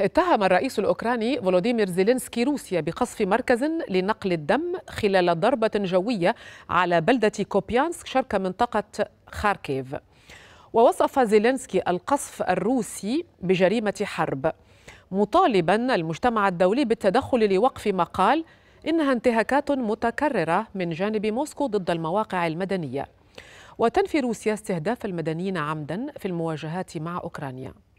اتهم الرئيس الأوكراني فولوديمير زيلينسكي روسيا بقصف مركز لنقل الدم خلال ضربة جوية على بلدة كوبيانسك شرق منطقة خاركيف ووصف زيلينسكي القصف الروسي بجريمة حرب مطالبا المجتمع الدولي بالتدخل لوقف ما قال إنها انتهاكات متكررة من جانب موسكو ضد المواقع المدنية وتنفي روسيا استهداف المدنيين عمدا في المواجهات مع أوكرانيا